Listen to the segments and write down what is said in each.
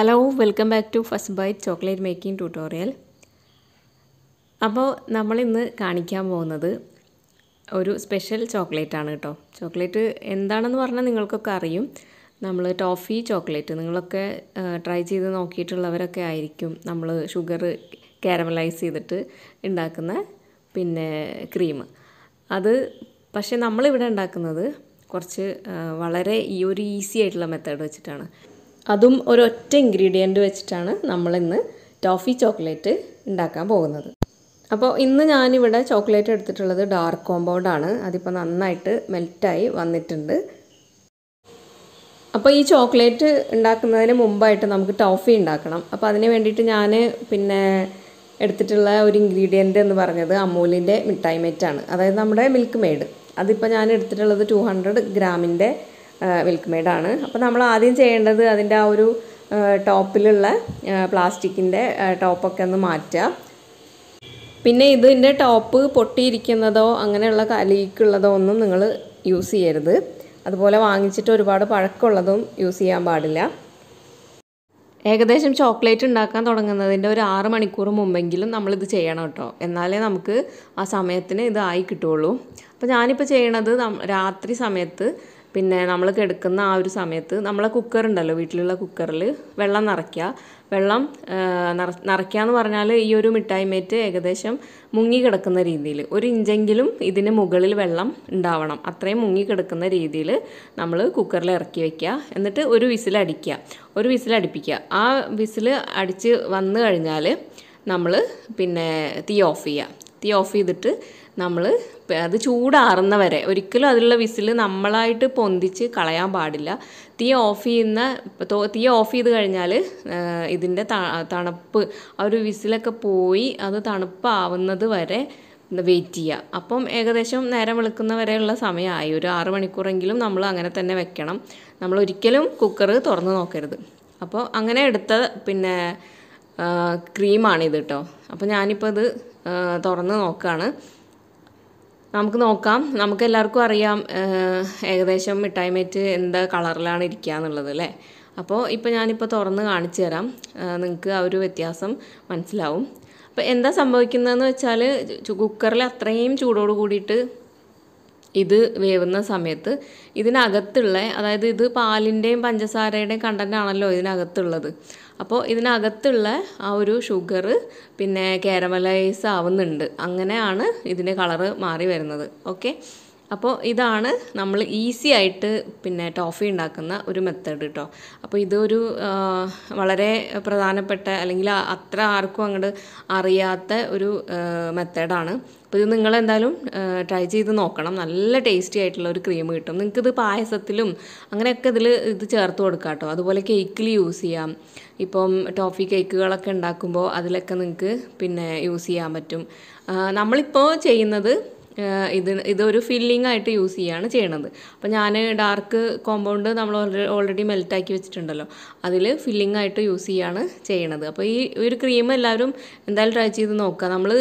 hello welcome back to first bite chocolate making tutorial അപ്പോൾ നമ്മളിന്ന് കാണിക്കാൻ പോകുന്നത് ഒരു സ്പെഷ്യൽ ചോക്ലേറ്റ് ആണ് കേട്ടോ ചോക്ലേറ്റ് എന്താണെന്ന് പറഞ്ഞാൽ നിങ്ങൾക്കൊക്കെ അറിയും നമ്മൾ ടോഫി ചോക്ലേറ്റ് നിങ്ങളൊക്കെ ട്രൈ ചെയ്ത് നോക്കിയിട്ടുള്ളവരൊക്കെ ആയിരിക്കും നമ്മൾ ഷുഗർ കാരമലൈസ് ചെയ്തിട്ട് ഉണ്ടാക്കുന്ന പിന്നെ ക്രീം അത് പക്ഷേ നമ്മളിവിടെ ഉണ്ടാക്കുന്നത് കുറച്ച് വളരെ ഈ ഒരു ഈസി ആയിട്ടുള്ള മെത്തേഡ് വെച്ചിട്ടാണ് അതും ഒരൊറ്റ ഇൻഗ്രീഡിയൻറ്റ് വെച്ചിട്ടാണ് നമ്മളിന്ന് ടോഫി ചോക്ലേറ്റ് ഉണ്ടാക്കാൻ പോകുന്നത് അപ്പോൾ ഇന്ന് ഞാനിവിടെ ചോക്ലേറ്റ് എടുത്തിട്ടുള്ളത് ഡാർക്ക് കോമ്പൗണ്ട് ആണ് അതിപ്പോൾ നന്നായിട്ട് മെൽറ്റായി വന്നിട്ടുണ്ട് അപ്പോൾ ഈ ചോക്ലേറ്റ് ഉണ്ടാക്കുന്നതിന് മുമ്പായിട്ട് നമുക്ക് ടോഫി ഉണ്ടാക്കണം അപ്പോൾ അതിന് വേണ്ടിയിട്ട് ഞാൻ പിന്നെ എടുത്തിട്ടുള്ള ഒരു ഇൻഗ്രീഡിയൻ്റ് എന്ന് പറഞ്ഞത് അമൂലിൻ്റെ മിഠായി മേറ്റാണ് അതായത് നമ്മുടെ മിൽക്ക് മെയ്ഡ് അതിപ്പോൾ ഞാൻ എടുത്തിട്ടുള്ളത് ടു ഹൺഡ്രഡ് ഗ്രാമിൻ്റെ മിൽക്ക് മെയ്ഡാണ് അപ്പോൾ നമ്മൾ ആദ്യം ചെയ്യേണ്ടത് അതിൻ്റെ ആ ഒരു ടോപ്പിലുള്ള പ്ലാസ്റ്റിക്കിൻ്റെ ടോപ്പൊക്കെ ഒന്ന് മാറ്റുക പിന്നെ ഇതിൻ്റെ ടോപ്പ് പൊട്ടിയിരിക്കുന്നതോ അങ്ങനെയുള്ള ലീക്കുള്ളതോ ഒന്നും നിങ്ങൾ യൂസ് ചെയ്യരുത് അതുപോലെ വാങ്ങിച്ചിട്ട് ഒരുപാട് പഴക്കമുള്ളതും യൂസ് ചെയ്യാൻ പാടില്ല ഏകദേശം ചോക്ലേറ്റ് ഉണ്ടാക്കാൻ തുടങ്ങുന്നതിൻ്റെ ഒരു ആറ് മണിക്കൂർ മുമ്പെങ്കിലും നമ്മളിത് ചെയ്യണം കേട്ടോ എന്നാലേ നമുക്ക് ആ സമയത്തിന് ഇതായി കിട്ടുള്ളൂ അപ്പോൾ ഞാനിപ്പോൾ ചെയ്യണത് രാത്രി സമയത്ത് പിന്നെ നമ്മൾ കിടക്കുന്ന ആ ഒരു സമയത്ത് നമ്മളെ കുക്കർ ഉണ്ടല്ലോ വീട്ടിലുള്ള കുക്കറിൽ വെള്ളം നിറയ്ക്കുക വെള്ളം നിറയ്ക്കുക എന്ന് പറഞ്ഞാൽ ഈ ഒരു മിഠായിമേറ്റ് ഏകദേശം മുങ്ങി കിടക്കുന്ന രീതിയിൽ ഒരു ഇഞ്ചെങ്കിലും ഇതിന് മുകളിൽ വെള്ളം ഉണ്ടാവണം അത്രയും മുങ്ങി കിടക്കുന്ന രീതിയിൽ നമ്മൾ കുക്കറിൽ ഇറക്കി വയ്ക്കുക എന്നിട്ട് ഒരു വിസിലടിക്കുക ഒരു വിസിലടിപ്പിക്കുക ആ വിസിൽ അടിച്ച് വന്നു കഴിഞ്ഞാൽ നമ്മൾ പിന്നെ തീ ഓഫ് ചെയ്യുക തീ ഓഫ് ചെയ്തിട്ട് നമ്മൾ അത് ചൂടാറുന്ന വരെ ഒരിക്കലും അതിലുള്ള വിസിൽ നമ്മളായിട്ട് പൊന്തിച്ച് കളയാൻ പാടില്ല തീ ഓഫ് ചെയ്യുന്ന തീ ഓഫ് ചെയ്ത് കഴിഞ്ഞാൽ ഇതിൻ്റെ തണുപ്പ് ആ ഒരു വിസിലൊക്കെ പോയി അത് തണുപ്പാവുന്നത് വരെ വെയിറ്റ് ചെയ്യുക അപ്പം ഏകദേശം നേരം വെളുക്കുന്ന വരെയുള്ള സമയമായി ഒരു ആറ് മണിക്കൂറെങ്കിലും നമ്മൾ അങ്ങനെ തന്നെ വെക്കണം നമ്മൾ ഒരിക്കലും കുക്കർ തുറന്ന് നോക്കരുത് അപ്പോൾ അങ്ങനെ എടുത്ത പിന്നെ ക്രീമാണിത് കേട്ടോ അപ്പോൾ ഞാനിപ്പോൾ ഇത് തുറന്ന് നോക്കുകയാണ് നമുക്ക് നോക്കാം നമുക്ക് എല്ലാവർക്കും അറിയാം ഏകദേശം മിഠായി മേറ്റ് എന്താ കളറിലാണ് ഇരിക്കുക എന്നുള്ളത് അല്ലേ അപ്പോൾ ഇപ്പോൾ ഞാനിപ്പോൾ തുറന്ന് കാണിച്ചു തരാം നിങ്ങൾക്ക് ആ ഒരു വ്യത്യാസം മനസ്സിലാവും അപ്പോൾ എന്താ സംഭവിക്കുന്നതെന്ന് വെച്ചാൽ കുക്കറിൽ അത്രയും ചൂടോട് കൂടിയിട്ട് ഇത് വേവുന്ന സമയത്ത് ഇതിനകത്തുള്ള അതായത് ഇത് പാലിൻ്റെയും പഞ്ചസാരയുടെയും കണ്ടൻ്റ് ആണല്ലോ ഇതിനകത്തുള്ളത് അപ്പോൾ ഇതിനകത്തുള്ള ആ ഒരു ഷുഗർ പിന്നെ കാരമലൈസ് ആവുന്നുണ്ട് അങ്ങനെയാണ് ഇതിൻ്റെ കളറ് മാറി വരുന്നത് ഓക്കെ അപ്പോൾ ഇതാണ് നമ്മൾ ഈസി ആയിട്ട് പിന്നെ ടോഫി ഉണ്ടാക്കുന്ന ഒരു മെത്തേഡ് കേട്ടോ അപ്പോൾ ഇതൊരു വളരെ പ്രധാനപ്പെട്ട അല്ലെങ്കിൽ അത്ര ആർക്കും അങ്ങോട്ട് അറിയാത്ത ഒരു മെത്തേഡാണ് അപ്പോൾ ഇത് നിങ്ങൾ ട്രൈ ചെയ്ത് നോക്കണം നല്ല ടേസ്റ്റി ആയിട്ടുള്ള ഒരു ക്രീം കിട്ടും നിങ്ങൾക്കിത് പായസത്തിലും അങ്ങനെയൊക്കെ ഇതിൽ ഇത് ചേർത്ത് കൊടുക്കാം കേട്ടോ അതുപോലെ കേക്കിൽ യൂസ് ചെയ്യാം ഇപ്പം ടോഫി കേക്കുകളൊക്കെ ഉണ്ടാക്കുമ്പോൾ അതിലൊക്കെ നിങ്ങൾക്ക് പിന്നെ യൂസ് ചെയ്യാൻ പറ്റും നമ്മളിപ്പോൾ ചെയ്യുന്നത് ഇത് ഇതൊരു ഫില്ലിംഗ് ആയിട്ട് യൂസ് ചെയ്യുകയാണ് ചെയ്യണത് അപ്പോൾ ഞാൻ ഡാർക്ക് കോമ്പൗണ്ട് നമ്മൾ ഓൾറെഡി മെൽറ്റാക്കി വെച്ചിട്ടുണ്ടല്ലോ അതിൽ ഫില്ലിംഗ് ആയിട്ട് യൂസ് ചെയ്യുകയാണ് ചെയ്യണത് അപ്പോൾ ഈ ഒരു ക്രീം എല്ലാവരും എന്തായാലും ട്രൈ ചെയ്ത് നോക്കുക നമ്മൾ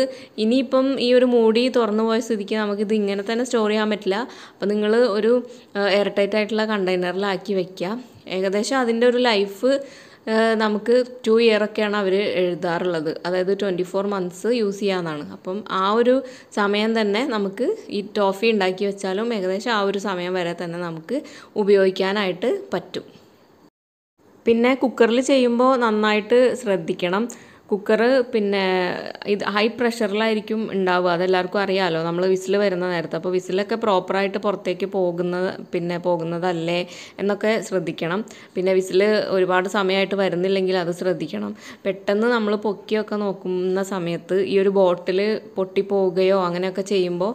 ഇനിയിപ്പം ഈ ഒരു മൂടി തുറന്നു പോയ സ്ഥിതിക്ക് നമുക്കിത് ഇങ്ങനെ തന്നെ സ്റ്റോർ ചെയ്യാൻ പറ്റില്ല അപ്പോൾ നിങ്ങൾ ഒരു എയർടൈറ്റ് ആയിട്ടുള്ള കണ്ടെയ്നറിലാക്കി വയ്ക്കുക ഏകദേശം അതിൻ്റെ ഒരു ലൈഫ് നമുക്ക് ടു ഇയറൊക്കെയാണ് അവർ എഴുതാറുള്ളത് അതായത് ട്വൻറ്റി ഫോർ മന്ത്സ് യൂസ് ചെയ്യാമെന്നാണ് അപ്പം ആ ഒരു സമയം തന്നെ നമുക്ക് ഈ ടോഫി ഉണ്ടാക്കി വെച്ചാലും ഏകദേശം ആ ഒരു സമയം വരെ തന്നെ നമുക്ക് ഉപയോഗിക്കാനായിട്ട് പറ്റും പിന്നെ കുക്കറിൽ ചെയ്യുമ്പോൾ നന്നായിട്ട് ശ്രദ്ധിക്കണം കുക്കർ പിന്നെ ഇത് ഹൈ പ്രഷറിലായിരിക്കും ഉണ്ടാവുക അതെല്ലാവർക്കും അറിയാമല്ലോ നമ്മൾ വിസിൽ വരുന്ന നേരത്തെ അപ്പോൾ വിസിലൊക്കെ പ്രോപ്പറായിട്ട് പുറത്തേക്ക് പോകുന്നത് പിന്നെ പോകുന്നതല്ലേ എന്നൊക്കെ ശ്രദ്ധിക്കണം പിന്നെ വിസിൽ ഒരുപാട് സമയമായിട്ട് വരുന്നില്ലെങ്കിൽ അത് ശ്രദ്ധിക്കണം പെട്ടെന്ന് നമ്മൾ പൊക്കിയൊക്കെ നോക്കുന്ന സമയത്ത് ഈ ഒരു ബോട്ടിൽ പൊട്ടിപ്പോവുകയോ അങ്ങനെയൊക്കെ ചെയ്യുമ്പോൾ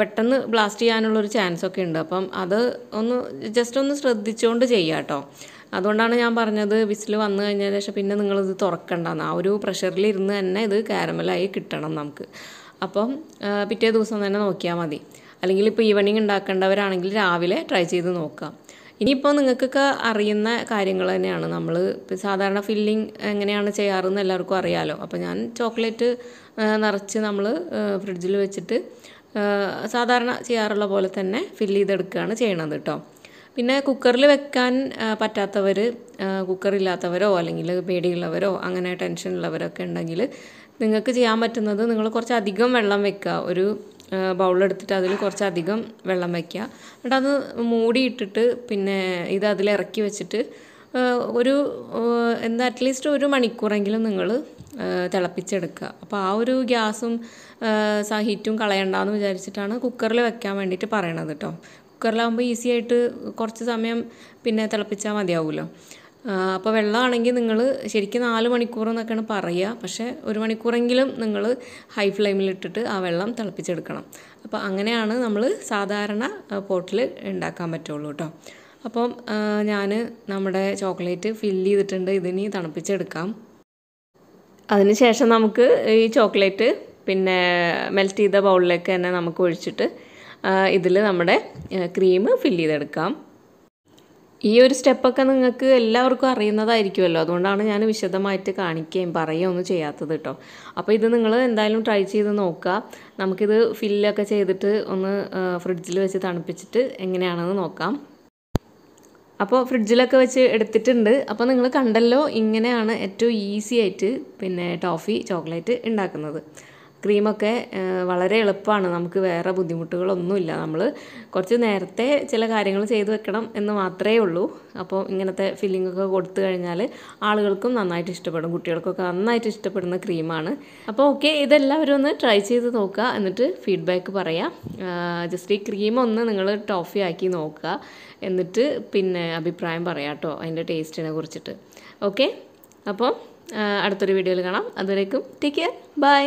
പെട്ടെന്ന് ബ്ലാസ്റ്റ് ചെയ്യാനുള്ളൊരു ചാൻസൊക്കെ ഉണ്ട് അപ്പം അത് ഒന്ന് ജസ്റ്റ് ഒന്ന് ശ്രദ്ധിച്ചുകൊണ്ട് ചെയ്യാം കേട്ടോ അതുകൊണ്ടാണ് ഞാൻ പറഞ്ഞത് വിസിൽ വന്നു കഴിഞ്ഞതിന് ശേഷം പിന്നെ നിങ്ങളിത് തുറക്കണ്ടെന്ന് ആ ഒരു പ്രഷറിൽ ഇരുന്ന് തന്നെ ഇത് കാരമലായി കിട്ടണം നമുക്ക് അപ്പം പിറ്റേ ദിവസം തന്നെ നോക്കിയാൽ മതി അല്ലെങ്കിൽ ഇപ്പോൾ ഈവനിങ് ഉണ്ടാക്കേണ്ടവരാണെങ്കിൽ രാവിലെ ട്രൈ ചെയ്ത് നോക്കാം ഇനിയിപ്പോൾ നിങ്ങൾക്കൊക്കെ അറിയുന്ന കാര്യങ്ങൾ തന്നെയാണ് നമ്മൾ സാധാരണ ഫില്ലിംഗ് എങ്ങനെയാണ് ചെയ്യാറെന്ന് എല്ലാവർക്കും അറിയാമല്ലോ അപ്പോൾ ഞാൻ ചോക്ലേറ്റ് നിറച്ച് നമ്മൾ ഫ്രിഡ്ജിൽ വെച്ചിട്ട് സാധാരണ ചെയ്യാറുള്ള പോലെ തന്നെ ഫില്ല് ചെയ്തെടുക്കുകയാണ് ചെയ്യണത് കേട്ടോ പിന്നെ കുക്കറിൽ വെക്കാൻ പറ്റാത്തവർ കുക്കറില്ലാത്തവരോ അല്ലെങ്കിൽ പേടിയുള്ളവരോ അങ്ങനെ ടെൻഷനുള്ളവരൊക്കെ ഉണ്ടെങ്കിൽ നിങ്ങൾക്ക് ചെയ്യാൻ പറ്റുന്നത് നിങ്ങൾ കുറച്ചധികം വെള്ളം വെക്കുക ഒരു ബൗളെടുത്തിട്ട് അതിൽ കുറച്ചധികം വെള്ളം വയ്ക്കുക എന്നിട്ട് അത് മൂടിയിട്ടിട്ട് പിന്നെ ഇത് അതിൽ ഇറക്കി വെച്ചിട്ട് ഒരു എന്താ അറ്റ്ലീസ്റ്റ് ഒരു മണിക്കൂറെങ്കിലും നിങ്ങൾ തിളപ്പിച്ചെടുക്കുക അപ്പോൾ ആ ഒരു ഗ്യാസും ഹീറ്റും കളയണ്ടെന്ന് വിചാരിച്ചിട്ടാണ് കുക്കറിൽ വെക്കാൻ വേണ്ടിയിട്ട് പറയണത് കേട്ടോ കുക്കറിലാകുമ്പോൾ ഈസി ആയിട്ട് കുറച്ച് സമയം പിന്നെ തിളപ്പിച്ചാൽ മതിയാവുമല്ലോ അപ്പോൾ വെള്ളമാണെങ്കിൽ നിങ്ങൾ ശരിക്കും നാല് മണിക്കൂർ എന്നൊക്കെയാണ് പറയുക പക്ഷേ ഒരു മണിക്കൂറെങ്കിലും നിങ്ങൾ ഹൈ ഫ്ലെയിമിലിട്ടിട്ട് ആ വെള്ളം തിളപ്പിച്ചെടുക്കണം അപ്പോൾ അങ്ങനെയാണ് നമ്മൾ സാധാരണ പോട്ടിൽ ഉണ്ടാക്കാൻ പറ്റുള്ളൂ കേട്ടോ അപ്പം ഞാൻ നമ്മുടെ ചോക്ലേറ്റ് ഫില്ല് ചെയ്തിട്ടുണ്ട് ഇതിനി തണുപ്പിച്ചെടുക്കാം അതിനുശേഷം നമുക്ക് ഈ ചോക്ലേറ്റ് പിന്നെ മെൽറ്റ് ചെയ്ത ബൗളിലേക്ക് തന്നെ നമുക്ക് ഒഴിച്ചിട്ട് ഇതിൽ നമ്മുടെ ക്രീം ഫിൽ ചെയ്തെടുക്കാം ഈ ഒരു സ്റ്റെപ്പൊക്കെ നിങ്ങൾക്ക് എല്ലാവർക്കും അറിയുന്നതായിരിക്കുമല്ലോ അതുകൊണ്ടാണ് ഞാൻ വിശദമായിട്ട് കാണിക്കുകയും ഒന്നും ചെയ്യാത്തത് കേട്ടോ അപ്പോൾ ഇത് നിങ്ങൾ എന്തായാലും ട്രൈ ചെയ്ത് നോക്കുക നമുക്കിത് ഫില്ലൊക്കെ ചെയ്തിട്ട് ഒന്ന് ഫ്രിഡ്ജിൽ വെച്ച് തണുപ്പിച്ചിട്ട് എങ്ങനെയാണെന്ന് നോക്കാം അപ്പോൾ ഫ്രിഡ്ജിലൊക്കെ വെച്ച് എടുത്തിട്ടുണ്ട് അപ്പോൾ നിങ്ങൾ കണ്ടല്ലോ ഇങ്ങനെയാണ് ഏറ്റവും ഈസി ആയിട്ട് പിന്നെ ടോഫി ചോക്ലേറ്റ് ഉണ്ടാക്കുന്നത് ക്രീമൊക്കെ വളരെ എളുപ്പമാണ് നമുക്ക് വേറെ ബുദ്ധിമുട്ടുകളൊന്നുമില്ല നമ്മൾ കുറച്ച് നേരത്തെ ചില കാര്യങ്ങൾ ചെയ്തു വെക്കണം എന്ന് മാത്രമേ ഉള്ളൂ അപ്പോൾ ഇങ്ങനത്തെ ഫില്ലിംഗ് ഒക്കെ കൊടുത്തു കഴിഞ്ഞാൽ ആളുകൾക്കും നന്നായിട്ട് ഇഷ്ടപ്പെടും കുട്ടികൾക്കൊക്കെ നന്നായിട്ട് ഇഷ്ടപ്പെടുന്ന ക്രീമാണ് അപ്പോൾ ഓക്കെ ഇതെല്ലാവരും ഒന്ന് ട്രൈ ചെയ്ത് നോക്കുക എന്നിട്ട് ഫീഡ്ബാക്ക് പറയാം ജസ്റ്റ് ഈ ക്രീം ഒന്ന് നിങ്ങൾ ടോഫി ആക്കി നോക്കുക എന്നിട്ട് പിന്നെ അഭിപ്രായം പറയാം കേട്ടോ അതിൻ്റെ ടേസ്റ്റിനെ കുറിച്ചിട്ട് ഓക്കെ അപ്പോൾ അടുത്തൊരു വീഡിയോയിൽ കാണാം അതുവരേക്കും ടേക്ക് കെയർ ബൈ